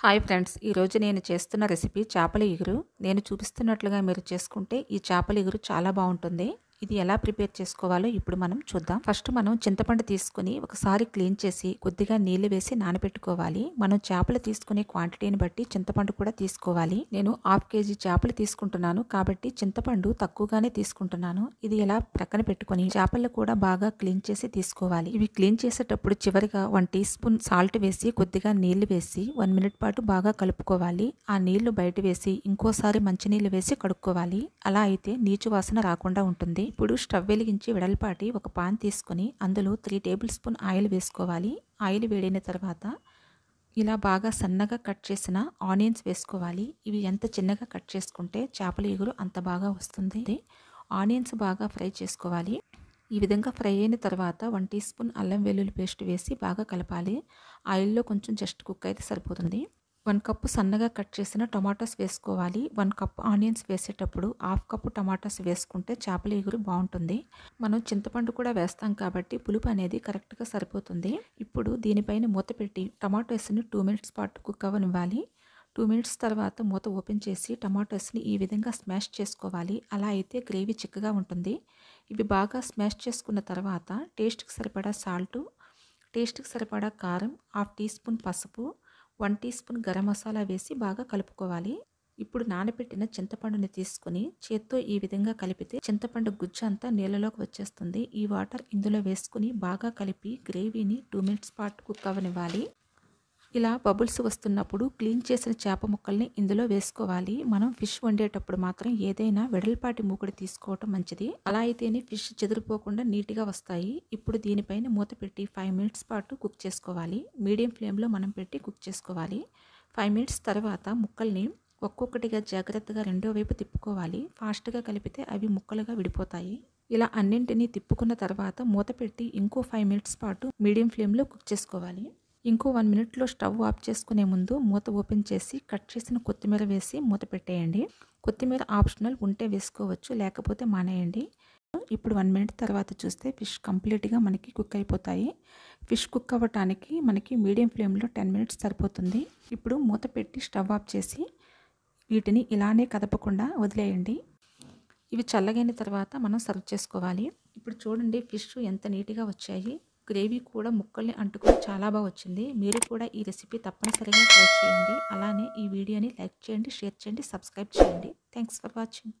hi friends ఈరోజు నేను చేస్తున్న రెసిపీ చేపల ఇగురు నేను చూపిస్తున్నట్లుగా మీరు చేసుకుంటే ఈ చేపల ఇగురు చాలా బాగుంటుంది ఇది ఎలా ప్రిపేర్ చేసుకోవాలో ఇప్పుడు మనం చూద్దాం ఫస్ట్ మనం చింతపండు తీసుకుని ఒకసారి క్లీన్ చేసి కొద్దిగా నీళ్లు వేసి నానబెట్టుకోవాలి మనం చేపలు తీసుకునే క్వాంటిటీని బట్టి చింతపండు కూడా తీసుకోవాలి నేను హాఫ్ కేజీ చేపలు తీసుకుంటున్నాను కాబట్టి చింతపండు తక్కువగానే తీసుకుంటున్నాను ఇది ఎలా ప్రక్కన పెట్టుకుని చేపలు కూడా బాగా క్లీన్ చేసి తీసుకోవాలి ఇవి క్లీన్ చేసేటప్పుడు చివరిగా వన్ టీ స్పూన్ సాల్ట్ వేసి కొద్దిగా నీళ్లు వేసి వన్ మినిట్ పాటు బాగా కలుపుకోవాలి ఆ నీళ్లు బయట వేసి ఇంకోసారి మంచినీళ్ళు వేసి కడుక్కోవాలి అలా అయితే నీచు వాసన రాకుండా ఉంటుంది ఇప్పుడు స్టవ్ వెలిగించి వెడల్పాటి ఒక పాన్ తీసుకొని అందులో త్రీ టేబుల్ స్పూన్ ఆయిల్ వేసుకోవాలి ఆయిల్ వేడైన తర్వాత ఇలా బాగా సన్నగా కట్ చేసిన ఆనియన్స్ వేసుకోవాలి ఇవి ఎంత చిన్నగా కట్ చేసుకుంటే చేపల ఎగురు అంత బాగా వస్తుంది ఆనియన్స్ బాగా ఫ్రై చేసుకోవాలి ఈ విధంగా ఫ్రై అయిన తర్వాత వన్ టీ స్పూన్ అల్లం వెల్లుల్లి పేస్ట్ వేసి బాగా కలపాలి ఆయిల్లో కొంచెం జస్ట్ కుక్ అయితే సరిపోతుంది వన్ కప్పు సన్నగా కట్ చేసిన టొమాటోస్ వేసుకోవాలి వన్ కప్ ఆనియన్స్ వేసేటప్పుడు హాఫ్ కప్పు టొమాటోస్ వేసుకుంటే చేపల ఎగురు బాగుంటుంది మనం చింతపండు కూడా వేస్తాం కాబట్టి పులుపు అనేది కరెక్ట్గా సరిపోతుంది ఇప్పుడు దీనిపైన మూత పెట్టి టొమాటోస్ని టూ మినిట్స్ పాటు కుక్ అవ్వనివ్వాలి టూ మినిట్స్ తర్వాత మూత ఓపెన్ చేసి టమాటోస్ని ఈ విధంగా స్మాష్ చేసుకోవాలి అలా అయితే గ్రేవీ చిక్కగా ఉంటుంది ఇవి బాగా స్మాష్ చేసుకున్న తర్వాత టేస్ట్కి సరిపడా సాల్టు టేస్ట్కి సరిపడా కారం హాఫ్ టీ స్పూన్ పసుపు one teaspoon garam masala వేసి బాగా కలుపుకోవాలి ఇప్పుడు నానబెట్టిన చింతపండుని తీసుకుని చేత్తో ఈ విధంగా కలిపితే చింతపండు గుజ్జు అంతా నీళ్ళలోకి వచ్చేస్తుంది ఈ వాటర్ ఇందులో వేసుకుని బాగా కలిపి గ్రేవీని టూ మినిట్స్ పాటు కుక్ అవనివ్వాలి ఇలా బబుల్స్ వస్తున్నప్పుడు క్లీన్ చేసిన చేప ముక్కల్ని ఇందులో వేసుకోవాలి మనం ఫిష్ వండేటప్పుడు మాత్రం ఏదైనా వెడల్పాటి మూకుడి తీసుకోవటం మంచిది అలా అయితేనే ఫిష్ చెదిరిపోకుండా నీట్గా వస్తాయి ఇప్పుడు దీనిపైన మూత పెట్టి ఫైవ్ మినిట్స్ పాటు కుక్ చేసుకోవాలి మీడియం ఫ్లేమ్లో మనం పెట్టి కుక్ చేసుకోవాలి ఫైవ్ మినిట్స్ తర్వాత ముక్కల్ని ఒక్కొక్కటిగా జాగ్రత్తగా రెండో వైపు తిప్పుకోవాలి ఫాస్ట్గా కలిపితే అవి ముక్కలుగా విడిపోతాయి ఇలా అన్నింటినీ తిప్పుకున్న తర్వాత మూత పెట్టి ఇంకో ఫైవ్ మినిట్స్ పాటు మీడియం ఫ్లేమ్లో కుక్ చేసుకోవాలి ఇంకో వన్ మినిట్లో స్టవ్ ఆఫ్ చేసుకునే ముందు మూత ఓపెన్ చేసి కట్ చేసిన కొత్తిమీర వేసి మూత పెట్టేయండి కొత్తిమీర ఆప్షనల్ ఉంటే వేసుకోవచ్చు లేకపోతే మానేయండి ఇప్పుడు వన్ మినిట్ తర్వాత చూస్తే ఫిష్ కంప్లీట్గా మనకి కుక్ అయిపోతాయి ఫిష్ కుక్ అవ్వటానికి మనకి మీడియం ఫ్లేమ్లో టెన్ మినిట్స్ సరిపోతుంది ఇప్పుడు మూత పెట్టి స్టవ్ ఆఫ్ చేసి వీటిని ఇలానే కదపకుండా వదిలేయండి ఇవి చల్లగైన తర్వాత మనం సర్వ్ చేసుకోవాలి ఇప్పుడు చూడండి ఫిష్ ఎంత నీట్గా వచ్చాయి గ్రేవీ కూడా ముక్కల్ని అంటుకుని చాలా బాగా వచ్చింది మీరు కూడా ఈ రెసిపీ తప్పనిసరిగా ట్రై చేయండి అలానే ఈ వీడియోని లైక్ చేయండి షేర్ చేయండి సబ్స్క్రైబ్ చేయండి థ్యాంక్స్ ఫర్ వాచింగ్